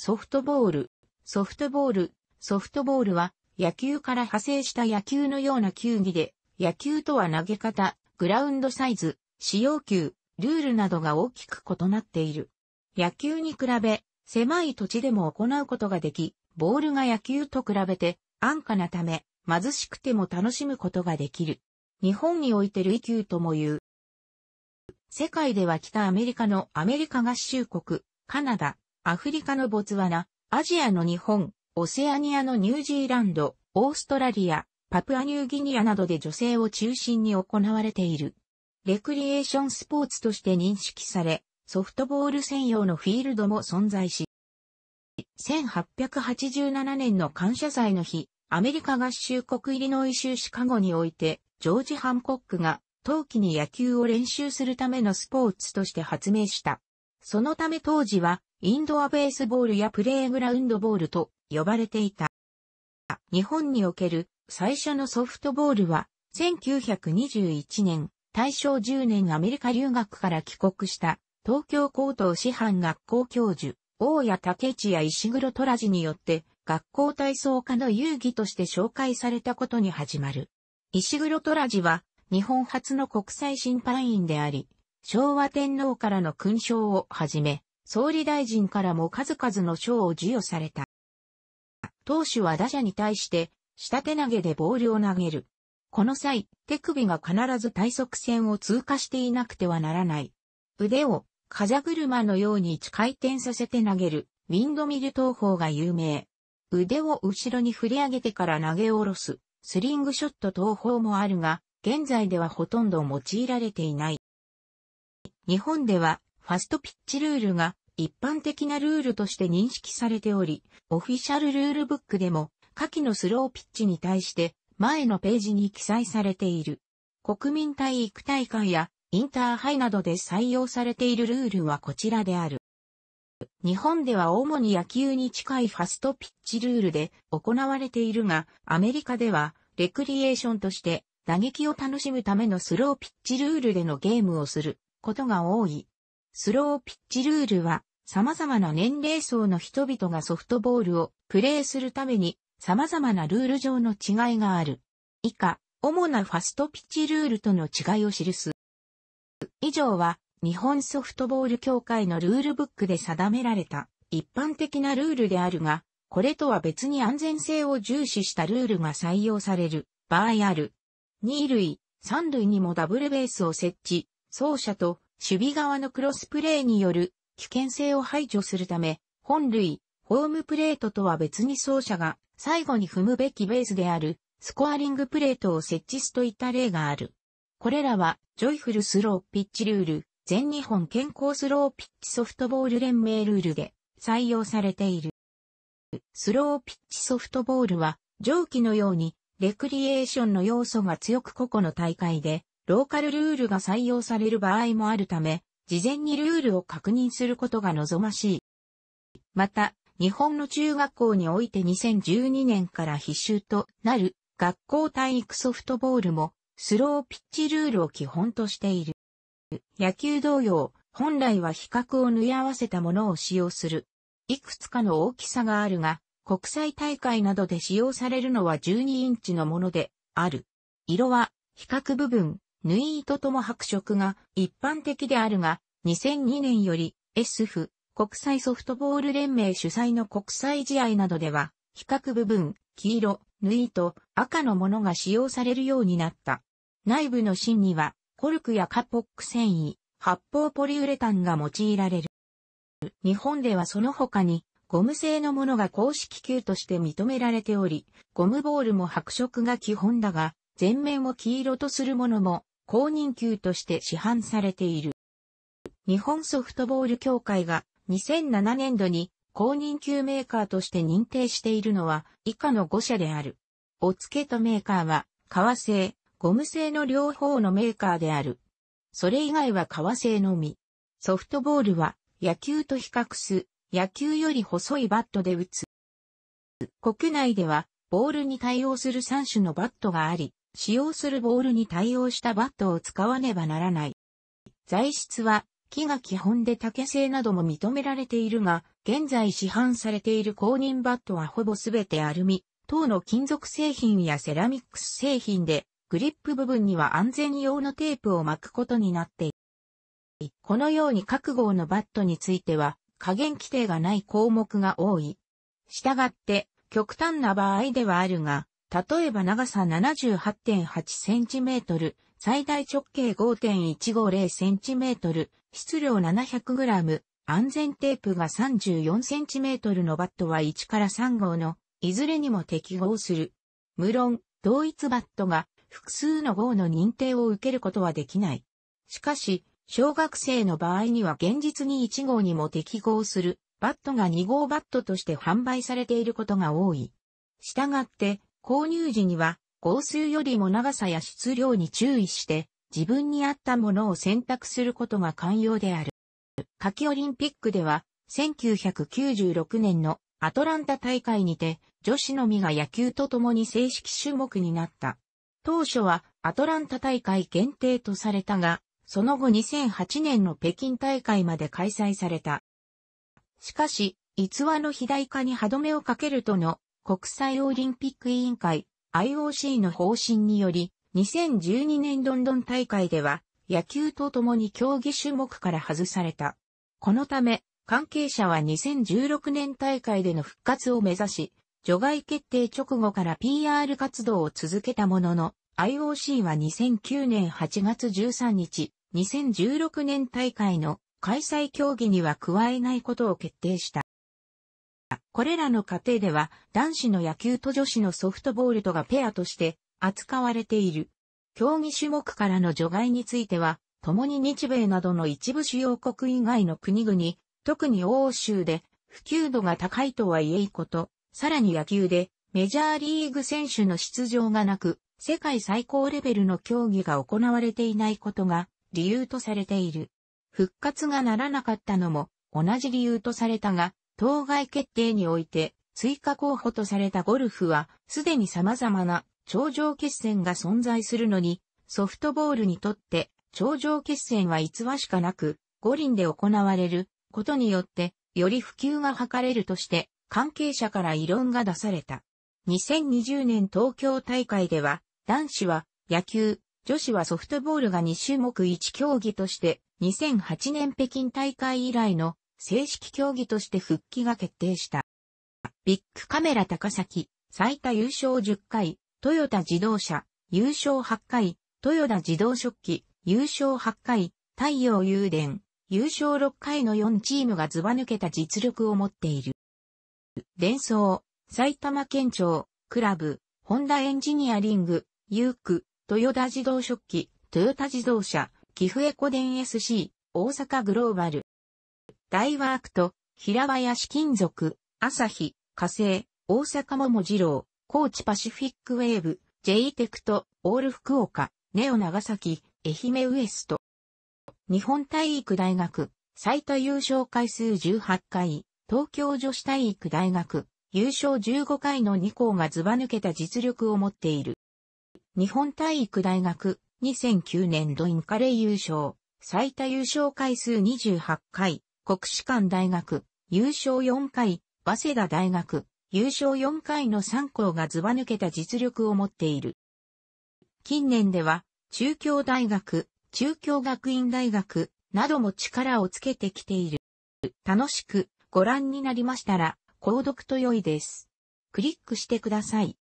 ソフトボール。ソフトボール。ソフトボールは野球から派生した野球のような球技で、野球とは投げ方、グラウンドサイズ、使用球、ルールなどが大きく異なっている。野球に比べ、狭い土地でも行うことができ、ボールが野球と比べて安価なため、貧しくても楽しむことができる。日本において類球とも言う。世界では北アメリカのアメリカ合衆国、カナダ、アフリカのボツワナ、アジアの日本、オセアニアのニュージーランド、オーストラリア、パプアニューギニアなどで女性を中心に行われている。レクリエーションスポーツとして認識され、ソフトボール専用のフィールドも存在し、1887年の感謝祭の日、アメリカ合衆国イリノイ州シカゴにおいて、ジョージ・ハンコックが冬季に野球を練習するためのスポーツとして発明した。そのため当時はインドアベースボールやプレーグラウンドボールと呼ばれていた。日本における最初のソフトボールは1921年、大正10年アメリカ留学から帰国した東京高等師範学校教授、大谷武一や石黒虎次によって学校体操家の遊戯として紹介されたことに始まる。石黒虎次は日本初の国際審判員であり、昭和天皇からの勲章をはじめ、総理大臣からも数々の賞を授与された。投手は打者に対して、下手投げでボールを投げる。この際、手首が必ず体側線を通過していなくてはならない。腕を、風車のように一回転させて投げる、ウィンドミル投法が有名。腕を後ろに振り上げてから投げ下ろす、スリングショット投法もあるが、現在ではほとんど用いられていない。日本では、ファストピッチルールが一般的なルールとして認識されており、オフィシャルルールブックでも、下記のスローピッチに対して前のページに記載されている。国民体育大会やインターハイなどで採用されているルールはこちらである。日本では主に野球に近いファストピッチルールで行われているが、アメリカではレクリエーションとして打撃を楽しむためのスローピッチルールでのゲームをすることが多い。スローピッチルールは様々な年齢層の人々がソフトボールをプレーするために様々なルール上の違いがある。以下、主なファストピッチルールとの違いを記す。以上は日本ソフトボール協会のルールブックで定められた一般的なルールであるが、これとは別に安全性を重視したルールが採用される場合ある。2類、3類にもダブルベースを設置、走者と守備側のクロスプレーによる危険性を排除するため、本類、ホームプレートとは別に走者が最後に踏むべきベースであるスコアリングプレートを設置すといった例がある。これらはジョイフルスローピッチルール、全日本健康スローピッチソフトボール連盟ルールで採用されている。スローピッチソフトボールは上記のようにレクリエーションの要素が強く個々の大会でローカルルールが採用される場合もあるため、事前にルールを確認することが望ましい。また、日本の中学校において2012年から必修となる学校体育ソフトボールもスローピッチルールを基本としている。野球同様、本来は比較を縫い合わせたものを使用する。いくつかの大きさがあるが、国際大会などで使用されるのは12インチのものである。色は比較部分、ヌイートとも白色が一般的であるが、2002年より SF 国際ソフトボール連盟主催の国際試合などでは、比較部分、黄色、縫い糸、赤のものが使用されるようになった。内部の芯には、コルクやカポック繊維、発泡ポリウレタンが用いられる。日本ではその他に、ゴム製のものが公式球として認められており、ゴムボールも白色が基本だが、全面を黄色とするものも公認級として市販されている。日本ソフトボール協会が2007年度に公認級メーカーとして認定しているのは以下の5社である。お付けとメーカーは革製、ゴム製の両方のメーカーである。それ以外は革製のみ。ソフトボールは野球と比較す、野球より細いバットで打つ。国内ではボールに対応する3種のバットがあり、使用するボールに対応したバットを使わねばならない。材質は、木が基本で竹製なども認められているが、現在市販されている公認バットはほぼすべてアルミ、等の金属製品やセラミックス製品で、グリップ部分には安全用のテープを巻くことになっている。このように各号のバットについては、加減規定がない項目が多い。したがって、極端な場合ではあるが、例えば長さ 78.8cm、最大直径 5.150cm、質量 700g、安全テープが 34cm のバットは1から3号の、いずれにも適合する。無論、同一バットが複数の号の認定を受けることはできない。しかし、小学生の場合には現実に1号にも適合する、バットが2号バットとして販売されていることが多い。したがって、購入時には、合数よりも長さや質量に注意して、自分に合ったものを選択することが肝要である。夏季オリンピックでは、1996年のアトランタ大会にて、女子のみが野球と共に正式種目になった。当初はアトランタ大会限定とされたが、その後2008年の北京大会まで開催された。しかし、逸話の肥大化に歯止めをかけるとの国際オリンピック委員会 IOC の方針により、2012年ロンドン大会では野球と共に競技種目から外された。このため、関係者は2016年大会での復活を目指し、除外決定直後から PR 活動を続けたものの、IOC は2009年8月13日、2016年大会の開催競技には加えないことを決定した。これらの過程では男子の野球と女子のソフトボールとがペアとして扱われている。競技種目からの除外については、共に日米などの一部主要国以外の国々、特に欧州で普及度が高いとはいえいこと、さらに野球でメジャーリーグ選手の出場がなく、世界最高レベルの競技が行われていないことが理由とされている。復活がならなかったのも同じ理由とされたが、当該決定において、追加候補とされたゴルフは、すでに様々な頂上決戦が存在するのに、ソフトボールにとって頂上決戦は逸話しかなく、五輪で行われることによって、より普及が図れるとして、関係者から異論が出された。2020年東京大会では、男子は野球、女子はソフトボールが2種目1競技として、2008年北京大会以来の正式競技として復帰が決定した。ビッグカメラ高崎、最多優勝10回、トヨタ自動車、優勝8回、トヨタ自動食器、優勝8回、太陽油田、優勝6回の4チームがずば抜けた実力を持っている。伝送、埼玉県庁、クラブ、ホンダエンジニアリング、ユーク、トヨタ自動食器、トヨタ自動車、キフエコ電 SC、大阪グローバル、大ワークと、平林金属、朝日、火星、大阪桃次郎、高知パシフィックウェーブ、J テクト、オール福岡、ネオ長崎、愛媛ウエスト。日本体育大学、最多優勝回数18回、東京女子体育大学、優勝15回の2校がずば抜けた実力を持っている。日本体育大学、2009年度インカレ優勝、最多優勝回数28回、国士舘大学、優勝4回、早稲田大学、優勝4回の3校がずば抜けた実力を持っている。近年では、中京大学、中京学院大学なども力をつけてきている。楽しくご覧になりましたら、購読と良いです。クリックしてください。